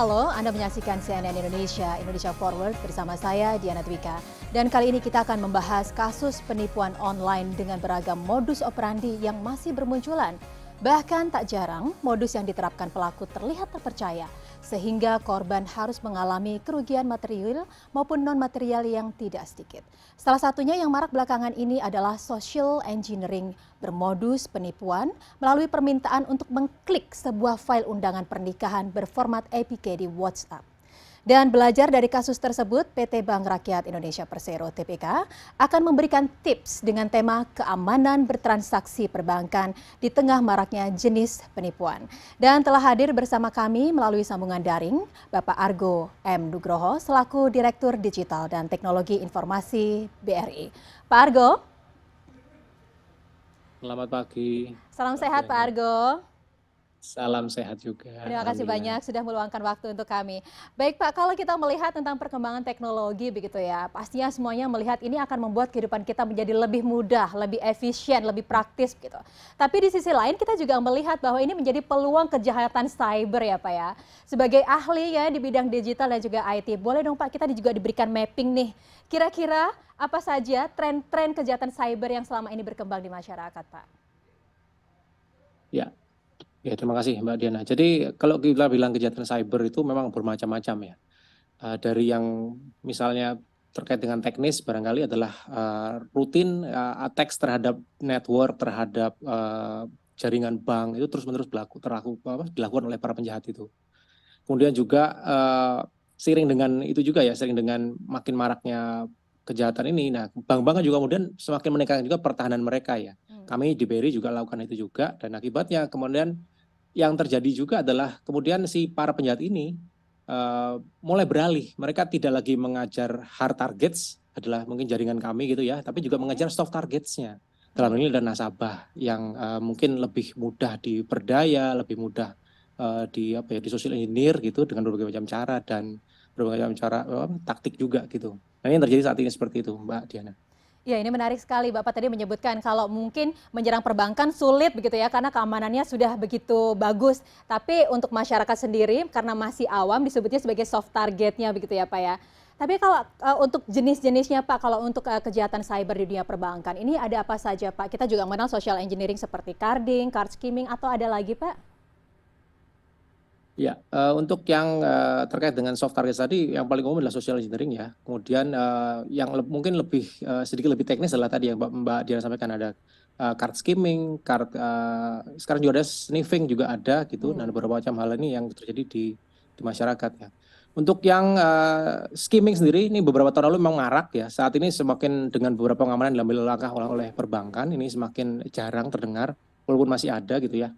Halo, Anda menyaksikan CNN Indonesia, Indonesia Forward bersama saya Diana Twika, Dan kali ini kita akan membahas kasus penipuan online dengan beragam modus operandi yang masih bermunculan. Bahkan tak jarang modus yang diterapkan pelaku terlihat terpercaya sehingga korban harus mengalami kerugian material maupun non-material yang tidak sedikit. Salah satunya yang marak belakangan ini adalah social engineering bermodus penipuan melalui permintaan untuk mengklik sebuah file undangan pernikahan berformat APK di WhatsApp. Dan belajar dari kasus tersebut, PT Bank Rakyat Indonesia Persero TPK akan memberikan tips dengan tema keamanan bertransaksi perbankan di tengah maraknya jenis penipuan. Dan telah hadir bersama kami melalui sambungan daring, Bapak Argo M. Nugroho selaku Direktur Digital dan Teknologi Informasi BRI. Pak Argo. Selamat pagi. Salam sehat Pak Argo. Salam sehat juga. Terima kasih banyak sudah meluangkan waktu untuk kami. Baik Pak, kalau kita melihat tentang perkembangan teknologi begitu ya, pastinya semuanya melihat ini akan membuat kehidupan kita menjadi lebih mudah, lebih efisien, lebih praktis gitu. Tapi di sisi lain kita juga melihat bahwa ini menjadi peluang kejahatan cyber ya Pak ya. Sebagai ahli ya di bidang digital dan juga IT, boleh dong Pak kita juga diberikan mapping nih. Kira-kira apa saja tren-tren kejahatan cyber yang selama ini berkembang di masyarakat Pak? Ya, Ya, terima kasih Mbak Diana. Jadi kalau kita bilang kejahatan cyber itu memang bermacam-macam ya. Eh, dari yang misalnya terkait dengan teknis barangkali adalah eh, rutin eh, attacks terhadap network terhadap jaringan bank itu terus-menerus berlaku terlaku dilakukan oleh para penjahat itu. Kemudian juga sering dengan itu juga ya sering dengan makin maraknya kejahatan ini nah bank-bank juga kemudian semakin meningkatkan juga pertahanan mereka ya. Kami di BRI juga lakukan itu juga dan akibatnya kemudian yang terjadi juga adalah kemudian si para penjahat ini uh, mulai beralih. Mereka tidak lagi mengajar hard targets adalah mungkin jaringan kami gitu ya, tapi juga mengajar soft targetsnya. Dalam ini ada nasabah yang uh, mungkin lebih mudah diperdaya, lebih mudah uh, di apa ya di social engineer gitu dengan berbagai macam cara dan berbagai macam cara uh, taktik juga gitu. Nah, ini yang terjadi saat ini seperti itu, Mbak Diana. Ya ini menarik sekali Bapak tadi menyebutkan kalau mungkin menyerang perbankan sulit begitu ya karena keamanannya sudah begitu bagus. Tapi untuk masyarakat sendiri karena masih awam disebutnya sebagai soft targetnya begitu ya Pak ya. Tapi kalau uh, untuk jenis-jenisnya Pak, kalau untuk uh, kejahatan cyber di dunia perbankan ini ada apa saja Pak? Kita juga mengenal social engineering seperti carding, card skimming atau ada lagi Pak? Ya, uh, untuk yang uh, terkait dengan soft target tadi, yang paling umum adalah social engineering ya. Kemudian uh, yang le mungkin lebih uh, sedikit lebih teknis adalah tadi yang Mbak, Mbak Diana sampaikan ada uh, card skimming, card uh, sekarang juga ada sniffing juga ada gitu, hmm. Nah, dan beberapa macam hal ini yang terjadi di di masyarakat ya. Untuk yang uh, skimming sendiri ini beberapa tahun lalu memang marak ya. Saat ini semakin dengan beberapa pengamanan dalam langkah oleh perbankan ini semakin jarang terdengar, walaupun masih ada gitu ya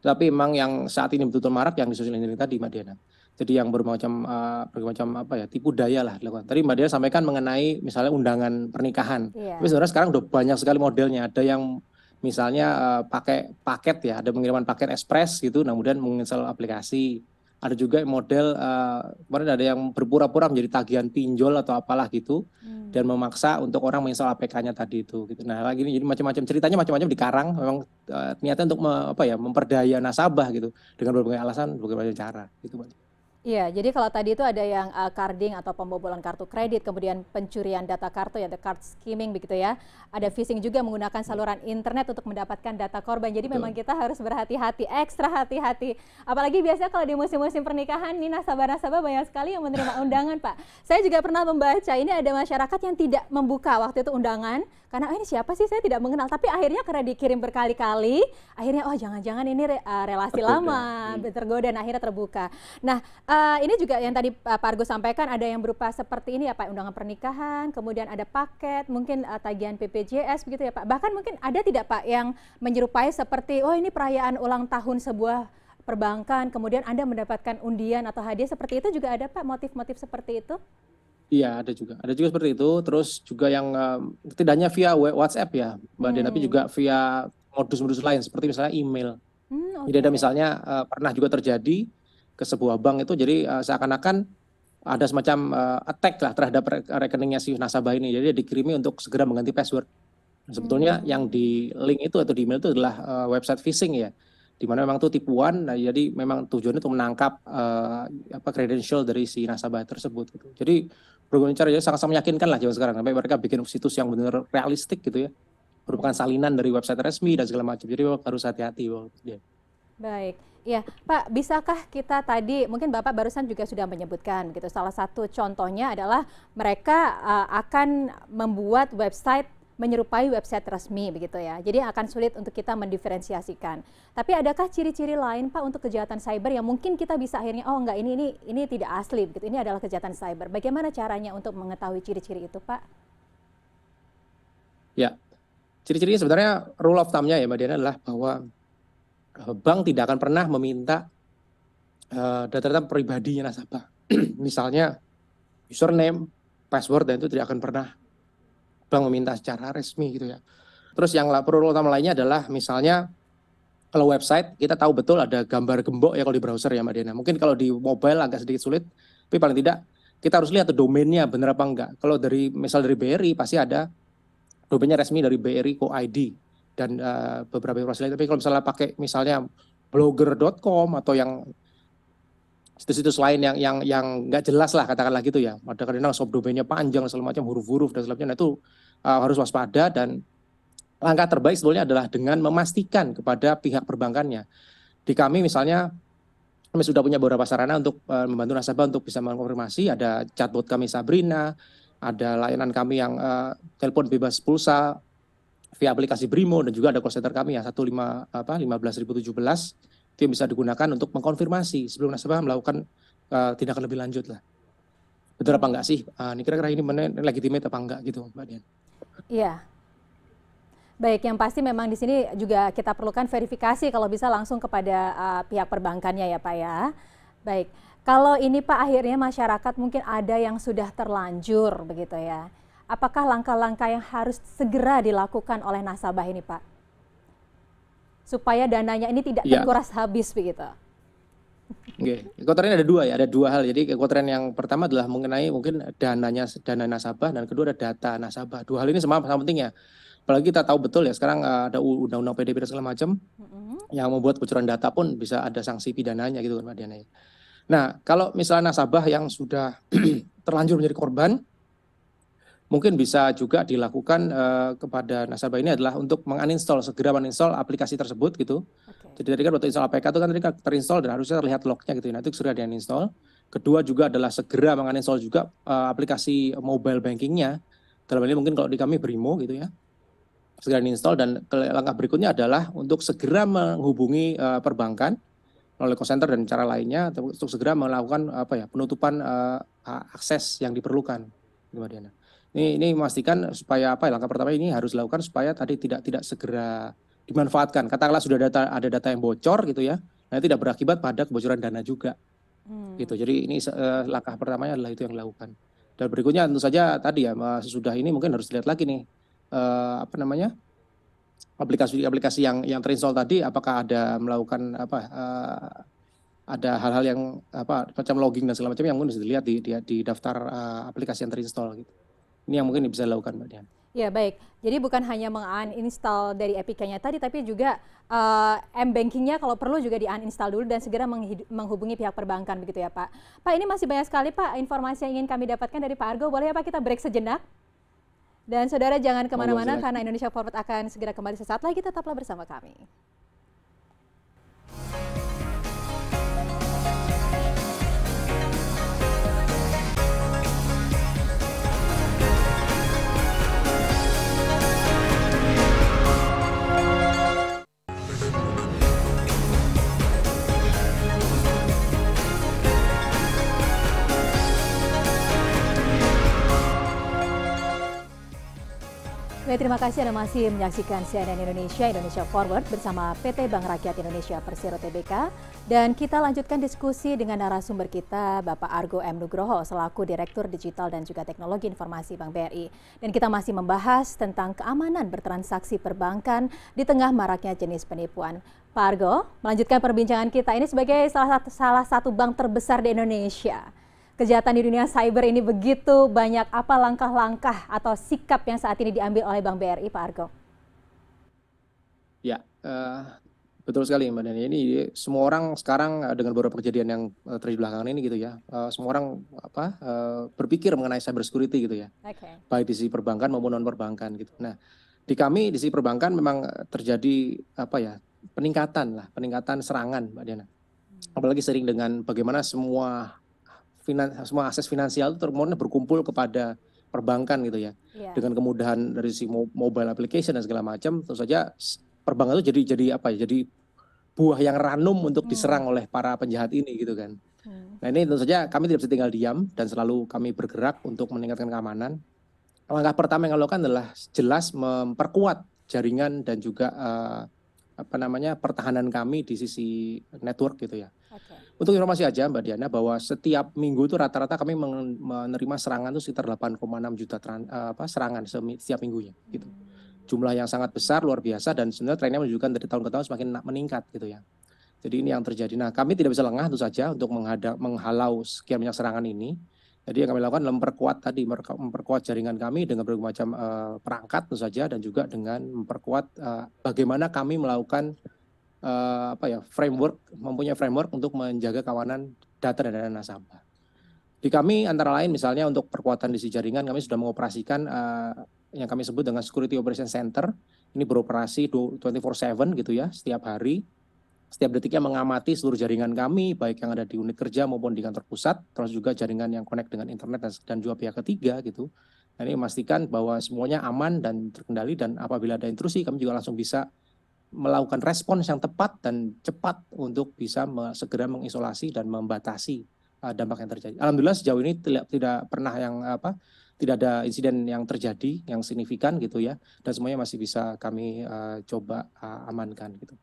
tapi memang yang saat ini betul-betul marak yang di social engineering tadi Mbak Diana. Jadi yang bermacam uh, bermacam apa ya tipu daya lah dilakukan. Tadi Mbak Diana sampaikan mengenai misalnya undangan pernikahan. Yeah. Tapi sebenarnya sekarang udah banyak sekali modelnya. Ada yang misalnya uh, pakai paket ya, ada pengiriman paket ekspres gitu, nah kemudian menginstal aplikasi ada juga model uh, kemarin ada yang berpura-pura menjadi tagihan pinjol atau apalah gitu hmm. dan memaksa untuk orang menginstal APK-nya tadi itu gitu. Nah, lagi ini jadi macam-macam ceritanya macam-macam dikarang memang uh, niatnya untuk me, apa ya memperdaya nasabah gitu dengan berbagai alasan berbagai cara gitu Pak. Iya, jadi kalau tadi itu ada yang uh, carding atau pembobolan kartu kredit, kemudian pencurian data kartu ya, the card skimming begitu ya. Ada phishing juga menggunakan iya. saluran internet untuk mendapatkan data korban. Jadi Betul. memang kita harus berhati-hati, ekstra hati-hati. Apalagi biasanya kalau di musim-musim pernikahan ini nasabah-nasabah banyak sekali yang menerima undangan, Pak. Saya juga pernah membaca ini ada masyarakat yang tidak membuka waktu itu undangan karena oh, ini siapa sih saya tidak mengenal, tapi akhirnya karena dikirim berkali-kali, akhirnya oh jangan-jangan ini re eh, relasi Betul, lama, hmm. tergoda dan akhirnya terbuka. Nah, uh, ini juga yang tadi eh, Pak Argo sampaikan ada yang berupa seperti ini ya Pak undangan pernikahan, kemudian ada paket, mungkin uh, tagihan PPJS begitu ya Pak. Bahkan mungkin ada tidak Pak yang menyerupai seperti oh ini perayaan ulang tahun sebuah perbankan, kemudian Anda mendapatkan undian atau hadiah seperti itu juga ada Pak motif-motif seperti itu? Iya, ada juga. Ada juga seperti itu. Terus juga yang uh, tidak via WhatsApp ya, Mbak hmm. tapi juga via modus-modus lain seperti misalnya email. Hmm, okay. Jadi ada misalnya uh, pernah juga terjadi ke sebuah bank itu jadi uh, seakan-akan ada semacam uh, attack lah terhadap rekeningnya si nasabah ini. Jadi dikirimi untuk segera mengganti password. Sebetulnya hmm. yang di link itu atau di email itu adalah uh, website phishing ya, di mana memang itu tipuan. Nah, jadi memang tujuannya itu menangkap uh, apa credential dari si nasabah tersebut. Gitu. Jadi berbagai cara jadi sangat-sangat meyakinkan lah zaman sekarang. Sampai mereka bikin situs yang benar realistik gitu ya, merupakan salinan dari website resmi dan segala macam. Jadi harus hati-hati. ya. Baik. Ya, Pak, bisakah kita tadi mungkin Bapak barusan juga sudah menyebutkan gitu Salah satu contohnya adalah mereka uh, akan membuat website menyerupai website resmi begitu ya. Jadi akan sulit untuk kita mendiferensiasikan. Tapi adakah ciri-ciri lain Pak untuk kejahatan cyber yang mungkin kita bisa akhirnya oh enggak ini ini ini tidak asli begitu. Ini adalah kejahatan cyber. Bagaimana caranya untuk mengetahui ciri-ciri itu, Pak? Ya. ciri cirinya sebenarnya rule of thumb-nya ya Mbak Diana adalah bahwa Eh, bank tidak akan pernah meminta uh, eh, data-data pribadinya nasabah. Misalnya username, password dan itu tidak akan pernah bank meminta secara resmi gitu ya. Terus yang perlu utama lainnya adalah misalnya kalau website kita tahu betul ada gambar gembok ya kalau di browser ya Mbak Diana. Mungkin kalau di mobile agak sedikit sulit, tapi paling tidak kita harus lihat domainnya benar apa enggak. Kalau dari misal dari BRI pasti ada domainnya resmi dari BRI Co dan uh, beberapa informasi lain. Tapi kalau misalnya pakai misalnya blogger.com atau yang situs-situs lain yang yang yang nggak jelas lah katakanlah gitu ya. Ada kadang subdomainnya panjang segala macam huruf-huruf dan sebagainya. Nah, itu uh, harus waspada dan langkah terbaik sebetulnya adalah dengan memastikan kepada pihak perbankannya. Di kami misalnya kami sudah punya beberapa sarana untuk uh, membantu nasabah untuk bisa mengkonfirmasi ada chatbot kami Sabrina, ada layanan kami yang uh, telepon bebas pulsa, via aplikasi Brimo dan juga ada call center kami ya 15 apa 15017 itu yang bisa digunakan untuk mengkonfirmasi sebelum nasabah melakukan uh, tindakan lebih lanjut lah. Betul apa enggak sih? Uh, ini kira-kira ini lagi legitimate apa enggak gitu Mbak Dian. Iya. Baik, yang pasti memang di sini juga kita perlukan verifikasi kalau bisa langsung kepada uh, pihak perbankannya ya Pak ya. Baik, kalau ini Pak akhirnya masyarakat mungkin ada yang sudah terlanjur begitu ya apakah langkah-langkah yang harus segera dilakukan oleh nasabah ini, Pak? Supaya dananya ini tidak ya. terkuras ya. habis begitu. Oke, okay. kekuatannya ada dua ya, ada dua hal. Jadi kekuatan yang pertama adalah mengenai mungkin dananya dana nasabah dan kedua ada data nasabah. Dua hal ini sama sama penting ya. Apalagi kita tahu betul ya sekarang eh, ada undang-undang PDP dan segala macam mm-hmm. yang membuat bocoran data pun bisa ada sanksi pidananya gitu kan Mbak Nah, kalau misalnya nasabah yang sudah terlanjur menjadi korban, mungkin bisa juga dilakukan uh, kepada nasabah ini adalah untuk menginstall segera uninstall aplikasi tersebut gitu. Okay. Jadi tadi kan waktu install APK itu kan tadi kan terinstall dan harusnya terlihat lognya gitu. Ya. Nah itu segera diinstall. Kedua juga adalah segera menginstall juga uh, aplikasi mobile bankingnya. Dalam ini mungkin kalau di kami Brimo gitu ya segera uninstall. dan langkah berikutnya adalah untuk segera menghubungi uh, perbankan melalui call center dan cara lainnya untuk segera melakukan apa ya penutupan uh, akses yang diperlukan, Mbak Diana ini ini memastikan supaya apa ya? langkah pertama ini harus dilakukan supaya tadi tidak tidak segera dimanfaatkan katakanlah sudah data ada data yang bocor gitu ya nah tidak berakibat pada kebocoran dana juga hmm. gitu jadi ini uh, langkah pertamanya adalah itu yang dilakukan dan berikutnya tentu saja tadi ya eh, sesudah ini mungkin harus dilihat lagi nih uh, apa namanya aplikasi-aplikasi yang yang terinstall tadi apakah ada melakukan apa uh, ada hal-hal yang apa macam logging dan segala macam yang mungkin harus dilihat di di, di daftar uh, aplikasi yang terinstall gitu. Ini yang mungkin bisa dilakukan Mbak Dian. Ya baik, jadi bukan hanya menguninstall dari epic nya tadi, tapi juga uh, eh, m-bankingnya kalau perlu juga di uninstall dulu dan segera menghubungi pihak perbankan begitu ya Pak. Pak ini masih banyak sekali Pak informasi yang ingin kami dapatkan dari Pak Argo, boleh ya Pak kita break sejenak? Dan saudara jangan kemana-mana karena Indonesia Forward akan segera kembali sesaat lagi, tetaplah bersama kami. Ya, terima kasih Anda masih menyaksikan CNN Indonesia Indonesia Forward bersama PT Bank Rakyat Indonesia Persero TBK dan kita lanjutkan diskusi dengan narasumber kita Bapak Argo M Nugroho selaku Direktur Digital dan juga Teknologi Informasi Bank BRI. Dan kita masih membahas tentang keamanan bertransaksi perbankan di tengah maraknya jenis penipuan. Pak Argo, melanjutkan perbincangan kita ini sebagai salah satu salah satu bank terbesar di Indonesia kejahatan di dunia cyber ini begitu banyak. Apa langkah-langkah atau sikap yang saat ini diambil oleh Bank BRI, Pak Argo? Ya, uh, betul sekali Mbak Dani. Ini semua orang sekarang eh, dengan beberapa kejadian yang eh, terjadi belakangan ini gitu ya, uh, semua orang apa uh, berpikir mengenai cyber security gitu ya, okay. baik di sisi perbankan maupun non perbankan gitu. Nah, di kami di sisi perbankan memang terjadi apa ya peningkatan lah, peningkatan serangan Mbak Diana. Hmm. Apalagi sering dengan bagaimana semua finan, semua akses finansial itu termohonnya berkumpul kepada perbankan gitu ya. Yeah. Dengan kemudahan dari si mobile application dan segala macam, tentu saja perbankan itu jadi jadi apa ya? Jadi buah yang ranum untuk hmm. diserang oleh para penjahat ini gitu kan. Hmm. Nah ini tentu saja kami tidak bisa tinggal diam dan selalu kami bergerak untuk meningkatkan keamanan. Langkah pertama yang dilakukan adalah jelas memperkuat jaringan dan juga uh, apa namanya pertahanan kami di sisi network gitu ya. Okay. Untuk informasi aja Mbak Diana bahwa setiap minggu itu rata-rata kami menerima serangan itu sekitar 8,6 juta tran, eh, apa, serangan setiap minggunya gitu. Jumlah yang sangat besar luar biasa dan sebenarnya trennya menunjukkan dari tahun ke tahun semakin meningkat gitu ya. Jadi ini yang terjadi. Nah kami tidak bisa lengah itu saja untuk menghadap, menghalau sekian banyak serangan ini. Jadi yang kami lakukan adalah memperkuat tadi memperkuat jaringan kami dengan berbagai macam uh, perangkat itu saja dan juga dengan memperkuat uh, bagaimana kami melakukan uh, apa ya framework mempunyai framework untuk menjaga kawanan data dan dana nasabah. Di kami antara lain misalnya untuk perkuatan di jaringan kami sudah mengoperasikan uh, yang kami sebut dengan Security Operation Center. Ini beroperasi 24/7 gitu ya, setiap hari. Setiap detiknya mengamati seluruh jaringan kami, baik yang ada di unit kerja maupun di kantor pusat, terus juga jaringan yang connect dengan internet dan, dan juga pihak ketiga gitu. Nah, ini memastikan bahwa semuanya aman dan terkendali dan apabila ada intrusi kami juga langsung bisa melakukan respons yang tepat dan cepat untuk bisa segera mengisolasi dan membatasi uh, dampak yang terjadi. Alhamdulillah sejauh ini tidak tidak pernah yang apa tidak ada insiden yang terjadi yang signifikan gitu ya dan semuanya masih bisa kami uh, coba uh, amankan gitu.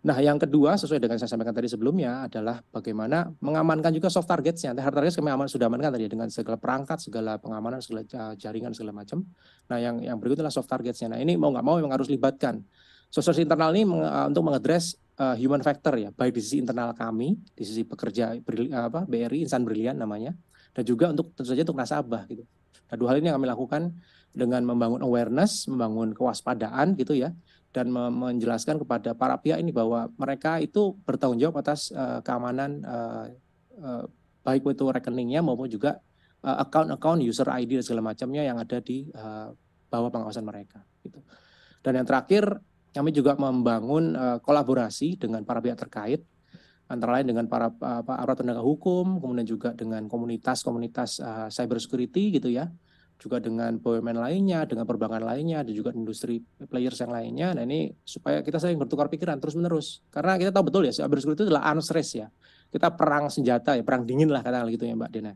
Nah yang kedua sesuai dengan saya sampaikan tadi sebelumnya adalah bagaimana mengamankan juga soft targetsnya. Hard targets kami aman sudah amankan tadi dengan segala perangkat, segala pengamanan, segala uh, jaringan segala macam. Nah yang yang berikutnya adalah soft targetsnya. Nah ini mau nggak mau memang harus libatkan sosialis internal ini eh, untuk mengadres uh, human factor ya, baik di sisi internal kami, di sisi pekerja eh, apa BRI insan brilian namanya, dan juga untuk tentu saja untuk nasabah gitu. Nah, dua hal ini yang kami lakukan dengan membangun awareness, membangun kewaspadaan gitu ya, dan menjelaskan kepada para pihak ini bahwa mereka itu bertanggung jawab atas uh, keamanan uh, uh, baik itu rekeningnya maupun juga account account uh, user ID dan segala macamnya yang ada di uh, bawah pengawasan mereka gitu. Dan yang terakhir kami juga membangun uh, kolaborasi dengan para pihak terkait, antara lain dengan para eh, apa, aparat penegak hukum, kemudian juga dengan komunitas-komunitas uh, cyber security gitu ya, juga dengan BUMN lainnya, dengan perbankan lainnya, dan juga industri players yang lainnya. Nah ini supaya kita sering bertukar pikiran terus menerus, karena kita tahu betul ya cyber security itu adalah arms race ya, kita perang senjata ya, perang dingin lah katakan gitu ya Mbak Dina.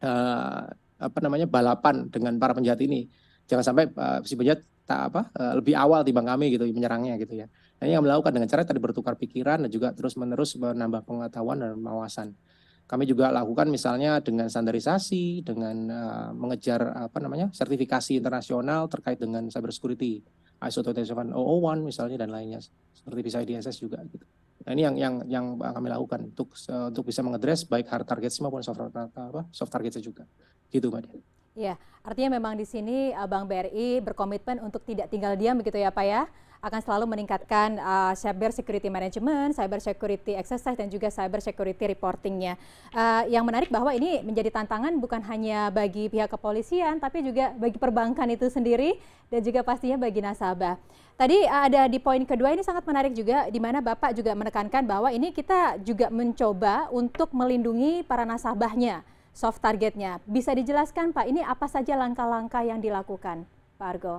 Uh, apa namanya balapan dengan para penjahat ini jangan sampai uh, si penjahat tak apa eh, lebih awal tiba kami gitu menyerangnya gitu ya. Nah, ini yang melakukan dengan cara tadi bertukar pikiran dan juga terus-menerus menambah pengetahuan dan wawasan. Kami juga lakukan misalnya dengan standarisasi, dengan eh, mengejar apa namanya sertifikasi internasional terkait dengan cyber security, ISO 27001 misalnya dan lainnya seperti bisa IDSS juga gitu. Nah, ini yang yang yang kami lakukan untuk eh, untuk bisa mengadres baik hard target maupun soft target apa soft targetnya juga. Gitu, Mbak. Ya, artinya memang di sini eh, Bank BRI berkomitmen untuk tidak tinggal diam begitu ya Pak ya akan selalu meningkatkan uh, cyber security management, cyber security exercise, dan juga cyber security reportingnya. Uh, yang menarik bahwa ini menjadi tantangan bukan hanya bagi pihak kepolisian, tapi juga bagi perbankan itu sendiri, dan juga pastinya bagi nasabah. Tadi uh, ada di poin kedua ini sangat menarik juga, di mana Bapak juga menekankan bahwa ini kita juga mencoba untuk melindungi para nasabahnya soft targetnya. Bisa dijelaskan Pak, ini apa saja langkah-langkah yang dilakukan Pak Argo?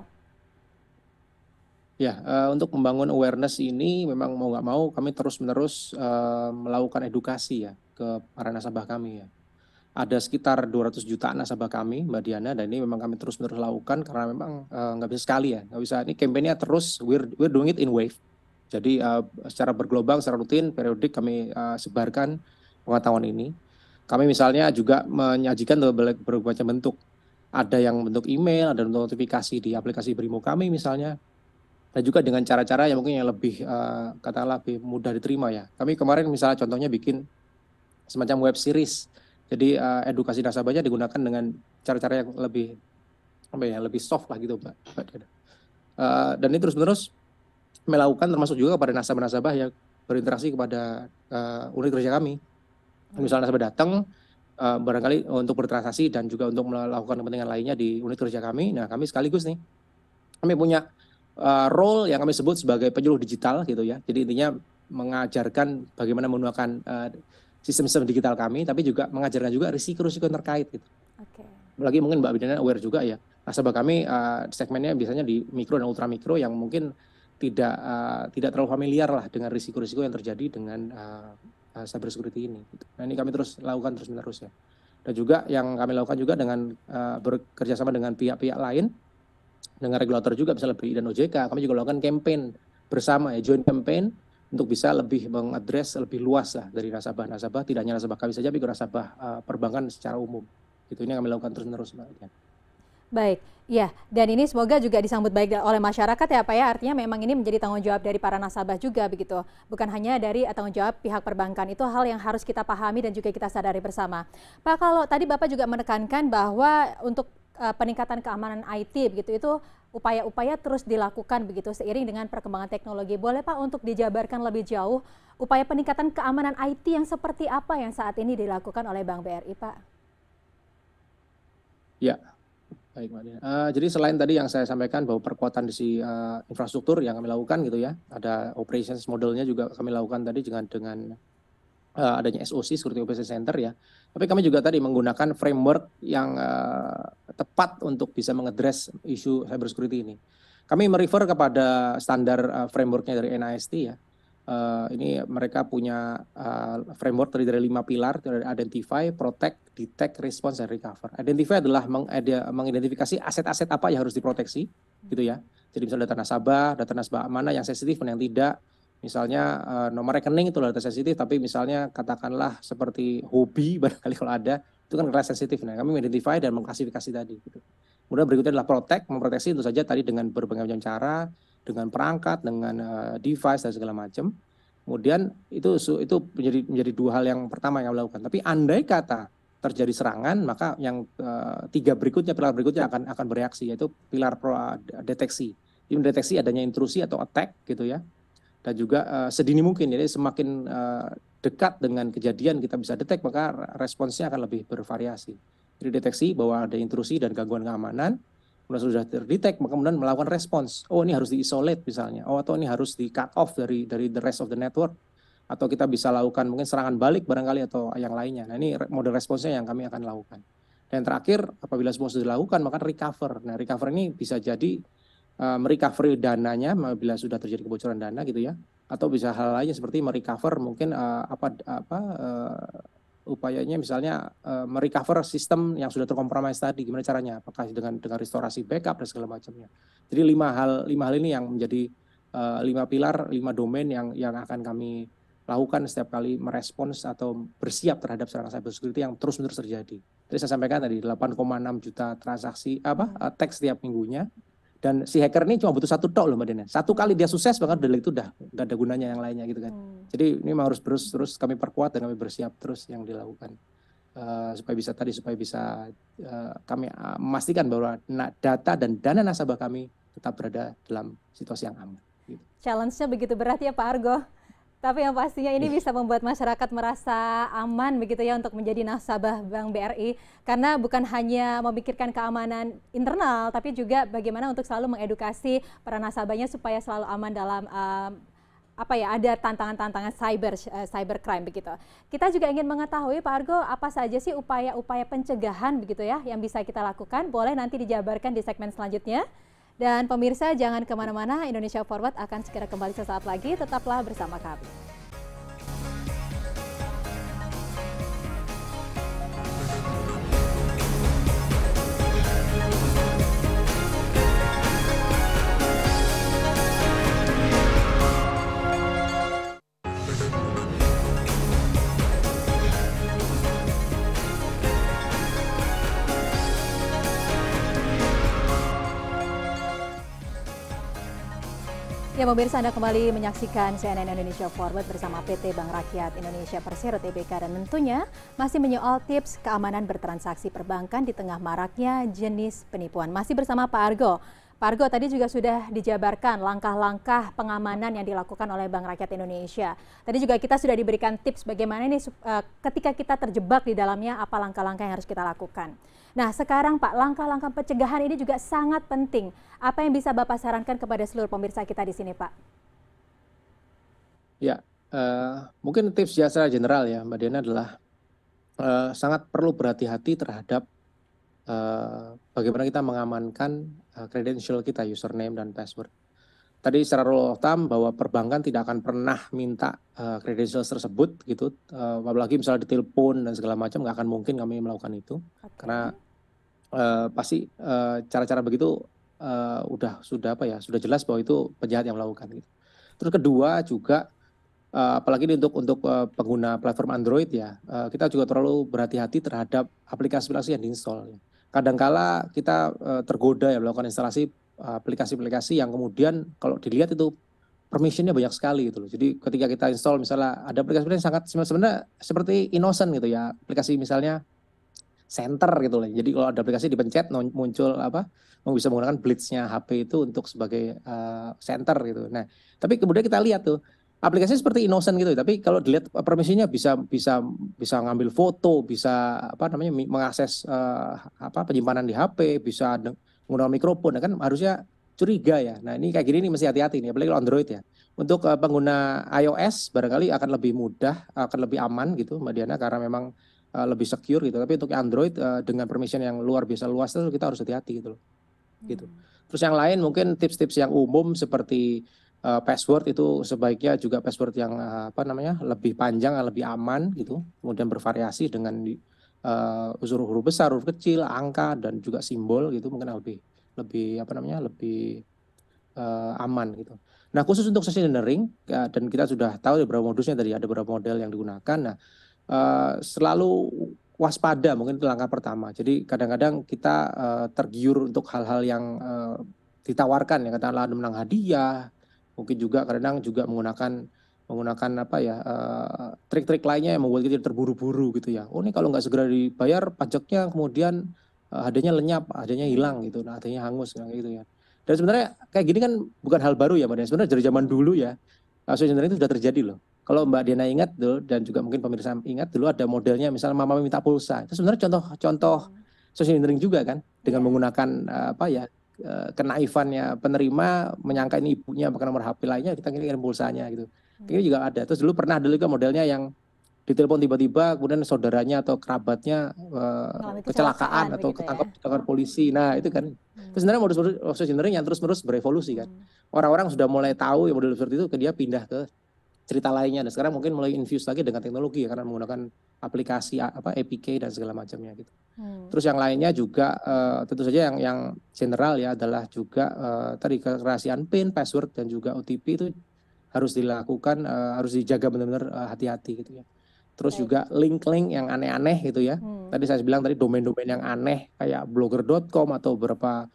Ya, eh, untuk membangun awareness ini memang mau nggak mau kami terus-menerus eh, melakukan edukasi ya ke para nasabah kami ya. Ada sekitar 200 juta nasabah kami, Mbak Diana, dan ini memang kami terus-menerus lakukan karena memang eh, nggak bisa sekali ya, nggak bisa. Ini kampanye terus, we're, we're doing it in wave. Jadi secara bergelombang, secara rutin, periodik kami sebarkan pengetahuan ini. Kami misalnya juga menyajikan berbagai macam bentuk. Ada yang bentuk email, ada bentuk notifikasi di aplikasi Brimo kami misalnya. Dan juga dengan cara-cara yang mungkin yang lebih eh, katakanlah lebih mudah diterima ya. Kami kemarin misalnya contohnya bikin semacam web series. Jadi uh, edukasi nasabahnya digunakan dengan cara-cara yang lebih apa ya, lebih soft lah gitu, Pak. Eh, dan ini terus-menerus melakukan termasuk juga kepada nasabah-nasabah yang berinteraksi kepada uh, unit kerja kami misalnya nasabah datang uh, barangkali untuk bertransaksi dan juga untuk melakukan kepentingan lainnya di unit kerja kami. Nah, kami sekaligus nih kami punya uh, role yang kami sebut sebagai penyuluh digital gitu ya. Jadi intinya mengajarkan bagaimana menggunakan sistem eh, sistem-sistem digital kami, tapi juga mengajarkan juga risiko-risiko terkait gitu. Okay. Lagi mungkin Mbak Bidana aware juga ya, nasabah kami uh, segmennya biasanya di mikro dan ultra mikro yang mungkin tidak uh, tidak terlalu familiar lah dengan risiko-risiko yang terjadi dengan Eh, cyber security ini. Gitu. Nah ini kami terus lakukan terus menerus ya. Dan juga yang kami lakukan juga dengan uh, eh, sama dengan pihak-pihak lain, dengan regulator juga bisa lebih dan OJK. Kami juga lakukan campaign bersama ya, joint campaign untuk bisa lebih mengadres lebih luas lah dari nasabah-nasabah, tidak hanya nasabah kami saja, tapi nasabah uh, perbankan secara umum. Itu ini yang kami lakukan terus menerus, Mbak. Ya. Baik. Ya, dan ini semoga juga disambut baik oleh masyarakat ya Pak ya. Artinya memang ini menjadi tanggung jawab dari para nasabah juga begitu. Bukan hanya dari eh, tanggung jawab pihak perbankan. Itu hal yang harus kita pahami dan juga kita sadari bersama. Pak, kalau tadi Bapak juga menekankan bahwa untuk uh, peningkatan keamanan IT begitu itu upaya-upaya terus dilakukan begitu seiring dengan perkembangan teknologi. Boleh Pak untuk dijabarkan lebih jauh upaya peningkatan keamanan IT yang seperti apa yang saat ini dilakukan oleh Bank BRI, Pak? Ya, Baik, Mbak Dina. Uh, jadi selain tadi yang saya sampaikan bahwa perkuatan di si, uh, infrastruktur yang kami lakukan gitu ya, ada operations modelnya juga kami lakukan tadi dengan dengan uh, adanya SOC Security Operations Center ya. Tapi kami juga tadi menggunakan framework yang uh, tepat untuk bisa mengadres isu cybersecurity ini. Kami merefer kepada standar uh, frameworknya dari NIST ya, Uh, ini mereka punya uh, framework terdiri dari lima pilar, dari identify, protect, detect, response, dan recover. Identify adalah mengidentifikasi aset-aset apa yang harus diproteksi, gitu ya. Jadi misalnya data nasabah, data nasabah mana yang sensitif, mana yang tidak. Misalnya uh, nomor rekening itu data sensitif, tapi misalnya katakanlah seperti hobi barangkali kalau ada, itu kan kelas sensitif. Nah, kami identify dan mengklasifikasi tadi. Gitu. Kemudian berikutnya adalah protect, memproteksi itu saja tadi dengan berbagai macam cara, dengan perangkat, dengan uh, device dan segala macam. Kemudian itu itu menjadi menjadi dua hal yang pertama yang dilakukan. Tapi andai kata terjadi serangan, maka yang uh, tiga berikutnya pilar berikutnya akan akan bereaksi yaitu pilar pro, eh, deteksi. Jadi mendeteksi adanya intrusi atau attack gitu ya. Dan juga uh, sedini mungkin jadi semakin uh, dekat dengan kejadian kita bisa detek maka responsnya akan lebih bervariasi. Jadi deteksi bahwa ada intrusi dan gangguan keamanan, kemudian sudah terdetek, maka kemudian melakukan respons. Oh ini harus diisolate misalnya, oh atau ini harus di cut off dari dari the rest of the network, atau kita bisa lakukan mungkin serangan balik barangkali atau yang lainnya. Nah ini model responsnya yang kami akan lakukan. Dan terakhir apabila semua sudah dilakukan maka recover. Nah recover ini bisa jadi uh, eh, merecovery dananya apabila sudah terjadi kebocoran dana gitu ya, atau bisa hal lainnya seperti merecover mungkin uh, apa apa uh, upayanya misalnya eh, merecover sistem yang sudah terkompromis tadi gimana caranya apakah dengan dengan restorasi backup dan segala macamnya jadi lima hal lima hal ini yang menjadi eh, lima pilar lima domain yang yang akan kami lakukan setiap kali merespons atau bersiap terhadap serangan cyber security yang terus menerus terjadi. Tadi saya sampaikan tadi 8,6 juta transaksi apa eh, teks setiap minggunya dan si hacker ini cuma butuh satu tok loh Mbak Satu kali dia sukses banget udah itu udah gak ada gunanya yang lainnya gitu kan. Hmm. Jadi ini memang harus terus terus kami perkuat dan kami bersiap terus yang dilakukan. Uh, supaya bisa tadi supaya bisa uh, kami eh, memastikan bahwa data dan dana nasabah kami tetap berada dalam situasi yang aman. Gitu. Challenge-nya begitu berat ya Pak Argo. Tapi yang pastinya ini bisa membuat masyarakat merasa aman begitu ya untuk menjadi nasabah Bank BRI karena bukan hanya memikirkan keamanan internal tapi juga bagaimana untuk selalu mengedukasi para nasabahnya supaya selalu aman dalam um, apa ya ada tantangan-tantangan cyber uh, crime begitu. Kita juga ingin mengetahui Pak Argo apa saja sih upaya-upaya pencegahan begitu ya yang bisa kita lakukan. Boleh nanti dijabarkan di segmen selanjutnya. Dan pemirsa jangan kemana-mana, Indonesia Forward akan segera kembali sesaat lagi. Tetaplah bersama kami. Ya pemirsa Anda kembali menyaksikan CNN Indonesia Forward bersama PT Bank Rakyat Indonesia Persero TBK dan tentunya masih menyoal tips keamanan bertransaksi perbankan di tengah maraknya jenis penipuan. Masih bersama Pak Argo. Pak Argo tadi juga sudah dijabarkan langkah-langkah pengamanan yang dilakukan oleh Bank Rakyat Indonesia. Tadi juga kita sudah diberikan tips bagaimana ini eh, ketika kita terjebak di dalamnya apa langkah-langkah yang harus kita lakukan. Nah, sekarang Pak, langkah-langkah pencegahan ini juga sangat penting. Apa yang bisa Bapak sarankan kepada seluruh pemirsa kita di sini, Pak? Ya, uh, mungkin tips jasa secara general ya, Mbak Diana adalah uh, sangat perlu berhati-hati terhadap uh, bagaimana kita mengamankan uh, credential kita, username dan password tadi secara rule of thumb bahwa perbankan tidak akan pernah minta kredensial eh, tersebut gitu uh, apalagi misalnya ditelepon dan segala macam nggak akan mungkin kami melakukan itu okay. karena uh, pasti cara-cara uh, begitu uh, udah sudah apa ya sudah jelas bahwa itu penjahat yang melakukan gitu terus kedua juga uh, apalagi ini untuk untuk uh, pengguna platform Android ya uh, kita juga terlalu berhati-hati terhadap aplikasi-aplikasi yang diinstal ya. kadangkala kita uh, tergoda ya melakukan instalasi Eh, aplikasi-aplikasi yang kemudian kalau dilihat itu permissionnya banyak sekali gitu loh. Jadi ketika kita install misalnya ada aplikasi yang sangat sebenarnya seperti innocent gitu ya. Aplikasi misalnya center gitu loh. Jadi kalau ada aplikasi dipencet muncul apa Mau bisa menggunakan blitznya HP itu untuk sebagai uh, center gitu. Nah, tapi kemudian kita lihat tuh aplikasi seperti innocent gitu tapi kalau dilihat eh, permisinya bisa bisa bisa ngambil foto bisa apa namanya mengakses uh, apa penyimpanan di HP bisa menggunakan mikrofon ya kan harusnya curiga ya. Nah ini kayak gini nih mesti hati-hati nih, apalagi kalau Android ya. Untuk uh, pengguna iOS barangkali akan lebih mudah, akan lebih aman gitu Mbak Diana karena memang uh, lebih secure gitu. Tapi untuk Android uh, dengan permission yang luar biasa luas itu kita harus hati-hati gitu loh. Gitu. Hmm. Terus yang lain mungkin tips-tips yang umum seperti uh, password itu sebaiknya juga password yang uh, apa namanya lebih panjang, lebih aman gitu. Kemudian bervariasi dengan uh, huruf besar, huruf kecil, angka dan juga simbol gitu mungkin lebih lebih apa namanya lebih uh, aman gitu. Nah khusus untuk sesi engineering uh, dan kita sudah tahu ada beberapa modusnya tadi ada beberapa model yang digunakan. Nah uh, selalu waspada mungkin itu langkah pertama. Jadi kadang-kadang kita uh, tergiur untuk hal-hal yang uh, ditawarkan ya katakanlah menang hadiah, mungkin juga kadang juga menggunakan menggunakan apa ya eh, trik-trik uh, lainnya yang membuat kita terburu-buru gitu ya. Oh ini kalau nggak segera dibayar pajaknya kemudian uh, adanya lenyap, adanya hilang gitu, nah adanya hangus kayak gitu ya. Dan sebenarnya kayak gini kan bukan hal baru ya Mbak Sebenarnya dari zaman dulu ya kasus itu sudah terjadi loh. Kalau Mbak Diana ingat dulu dan juga mungkin pemirsa ingat dulu ada modelnya misalnya mama minta pulsa. Itu sebenarnya contoh-contoh social engineering juga kan dengan menggunakan eh, apa ya kenaifannya penerima menyangka ini ibunya bahkan nomor HP lainnya kita kirim pulsanya gitu ini iya juga ada. Terus dulu pernah ada juga modelnya yang ditelepon tiba-tiba kemudian saudaranya atau kerabatnya uh, kecelakaan, kecelakaan atau ketangkap ya? ketangkap polisi. Nah, itu kan. Hmm. Terus sebenarnya modus-modus social engineering yang terus-menerus berevolusi kan. Hmm. Orang-orang hmm. sudah mulai tahu ya model seperti itu ke dia pindah ke cerita lainnya dan sekarang mungkin mulai infuse lagi dengan teknologi ya, karena menggunakan aplikasi apa APK dan segala macamnya gitu. Hmm. Terus yang lainnya juga uh, tentu saja yang yang general ya adalah juga uh, tadi kerahasiaan PIN, password dan juga OTP itu harus dilakukan uh, harus dijaga benar-benar uh, hati-hati gitu ya. Terus okay. juga link-link yang aneh-aneh gitu ya. Hmm. Tadi saya bilang tadi domain-domain yang aneh kayak blogger.com atau beberapa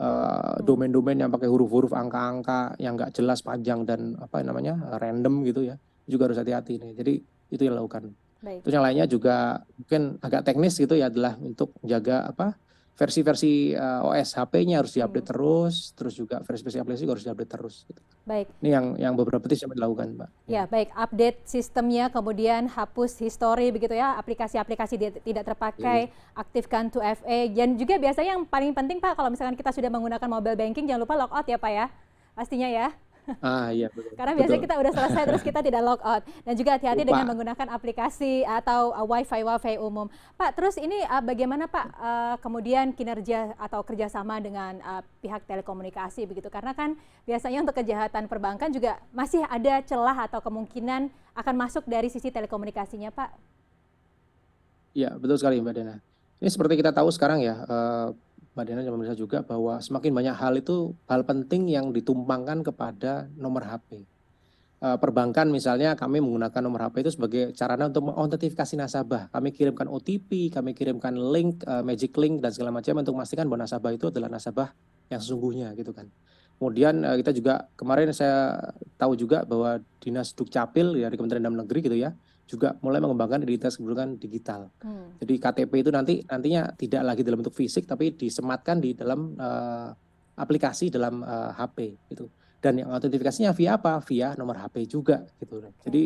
uh, eh, hmm. domain-domain yang pakai huruf-huruf angka-angka yang nggak jelas panjang dan apa namanya random gitu ya. Juga harus hati-hati nih. Jadi itu yang dilakukan. Baik. Terus yang lainnya juga mungkin agak teknis gitu ya adalah untuk jaga apa? versi-versi uh, eh, OS HP-nya harus diupdate hmm. terus, terus juga versi-versi aplikasi juga harus diupdate terus. Gitu. Baik. Ini yang yang beberapa tips yang dilakukan, Mbak. Ya, ya, baik. Update sistemnya, kemudian hapus history begitu ya, aplikasi-aplikasi tidak terpakai, ya. aktifkan 2FA. Dan juga biasanya yang paling penting Pak, kalau misalkan kita sudah menggunakan mobile banking, jangan lupa logout ya Pak ya, pastinya ya. Ah iya betul. Karena biasanya kita udah selesai terus kita tidak log out dan juga hati-hati dengan menggunakan aplikasi atau uh, wifi wifi umum. Pak, terus ini uh, bagaimana Pak uh, kemudian kinerja atau kerjasama dengan uh, pihak telekomunikasi begitu? Karena kan biasanya untuk kejahatan perbankan juga masih ada celah atau kemungkinan akan masuk dari sisi telekomunikasinya, Pak. Ya betul sekali Mbak Dena. Ini seperti kita tahu sekarang ya. Uh, Mbak Dena dan pemirsa juga bahwa semakin banyak hal itu hal penting yang ditumpangkan kepada nomor HP. E, perbankan misalnya kami menggunakan nomor HP itu sebagai sarana untuk mengautentifikasi nasabah. Kami kirimkan OTP, kami kirimkan link, e, magic link dan segala macam untuk memastikan bahwa nasabah itu adalah nasabah yang sesungguhnya gitu kan. Kemudian e, kita juga kemarin saya tahu juga bahwa Dinas Dukcapil ya, dari Kementerian Dalam Negeri gitu ya, juga mulai mengembangkan identitas kependudukan digital. Hmm. Jadi KTP itu nanti nantinya tidak lagi dalam bentuk fisik tapi disematkan di dalam uh, aplikasi dalam uh, eh, HP gitu. Dan yang autentifikasinya via apa? Via nomor HP juga gitu. Okay. Jadi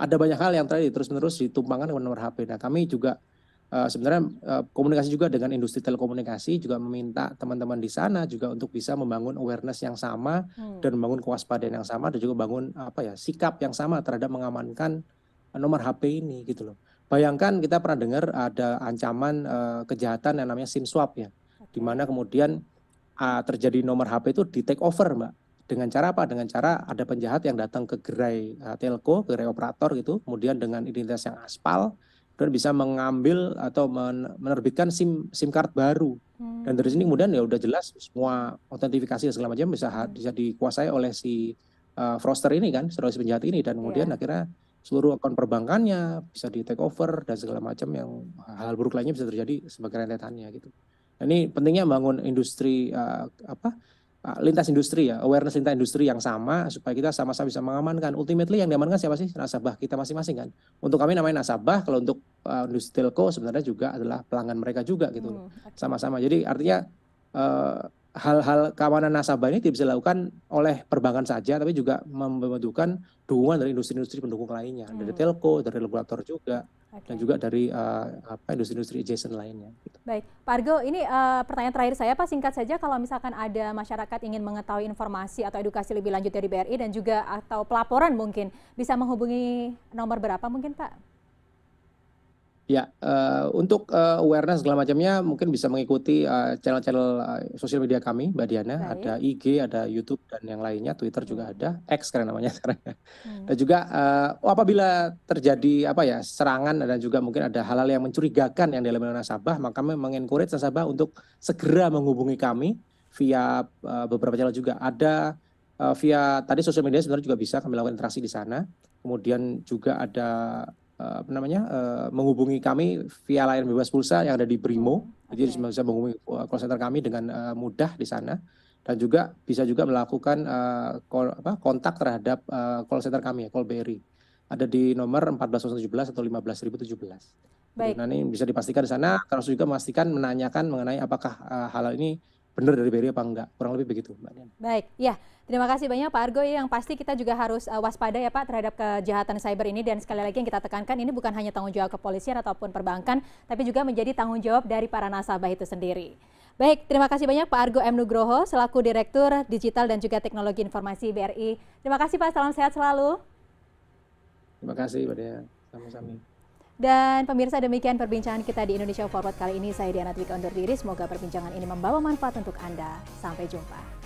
ada banyak hal yang terjadi terus-menerus ditumpangkan dengan nomor HP. Nah, kami juga uh, sebenarnya uh, komunikasi juga dengan industri telekomunikasi juga meminta teman-teman di sana juga untuk bisa membangun awareness yang sama hmm. dan membangun kewaspadaan yang sama dan juga bangun apa ya, sikap yang sama terhadap mengamankan nomor HP ini gitu loh. Bayangkan kita pernah dengar ada ancaman uh, kejahatan yang namanya SIM swap ya, di mana kemudian uh, terjadi nomor HP itu di take over mbak. Dengan cara apa? Dengan cara ada penjahat yang datang ke gerai uh, telco, ke gerai operator gitu, kemudian dengan identitas yang aspal, kemudian bisa mengambil atau menerbitkan SIM SIM card baru. Hmm. Dan dari sini kemudian ya udah jelas semua autentifikasi dan segala macam bisa hmm. bisa dikuasai oleh si uh, fraudster ini kan, si penjahat ini, dan iya. kemudian yeah. akhirnya seluruh akun perbankannya bisa di take over dan segala macam yang hal-hal buruk lainnya bisa terjadi sebagai rentetannya gitu. Nah, ini pentingnya bangun industri uh, apa eh, lintas industri ya awareness lintas industri yang sama supaya kita sama-sama bisa mengamankan. Ultimately yang diamankan siapa sih nasabah kita masing-masing kan. Untuk kami namanya nasabah kalau untuk uh, industri telco sebenarnya juga adalah pelanggan mereka juga gitu sama-sama Hmm, okay. Sama-sama. Jadi artinya uh, hal-hal keamanan nasabah ini tidak bisa dilakukan oleh perbankan saja, tapi juga membutuhkan dukungan dari industri-industri pendukung lainnya, hmm. dari telco, dari regulator juga, okay. dan juga dari uh, apa industri-industri adjacent lainnya. Gitu. Baik, Pak Argo, ini uh, pertanyaan terakhir saya, Pak, singkat saja, kalau misalkan ada masyarakat ingin mengetahui informasi atau edukasi lebih lanjut dari BRI dan juga atau pelaporan mungkin, bisa menghubungi nomor berapa mungkin, Pak? Ya, uh, untuk uh, awareness segala macamnya mungkin bisa mengikuti eh, channel-channel uh, uh, sosial media kami, Mbak Diana. Baik. Ada IG, ada YouTube dan yang lainnya, Twitter juga hmm. ada, X karena namanya sekarang. Ya. Hmm. Dan juga uh, apabila terjadi apa ya serangan dan juga mungkin ada hal-hal yang mencurigakan yang dalam nasabah, maka kami mengencourage nasabah untuk segera menghubungi kami via uh, beberapa channel juga. Ada uh, via tadi sosial media sebenarnya juga bisa kami lakukan interaksi di sana. Kemudian juga ada Eh, apa namanya uh, menghubungi kami via layar bebas pulsa yang ada di Brimo. Okay. Jadi bisa menghubungi eh, call center kami dengan uh, mudah di sana dan juga bisa juga melakukan uh, call, apa, kontak terhadap uh, call center kami ya, Callberry. Ada di nomor 14017 atau 15017. Baik. Nah, ini bisa dipastikan di sana terus juga memastikan menanyakan mengenai apakah uh, hal ini benar dari BRI apa enggak. Kurang lebih begitu Mbak Nian. Baik, ya. Terima kasih banyak Pak Argo. Yang pasti kita juga harus eh, waspada ya Pak terhadap kejahatan cyber ini. Dan sekali lagi yang kita tekankan ini bukan hanya tanggung jawab kepolisian ataupun perbankan, tapi juga menjadi tanggung jawab dari para nasabah itu sendiri. Baik, terima kasih banyak Pak Argo M. Nugroho, selaku Direktur Digital dan juga Teknologi Informasi BRI. Terima kasih Pak, salam sehat selalu. Terima kasih Pak Dea, sama dan pemirsa demikian perbincangan kita di Indonesia Forward kali ini. Saya Diana Twika undur diri. Semoga perbincangan ini membawa manfaat untuk Anda. Sampai jumpa.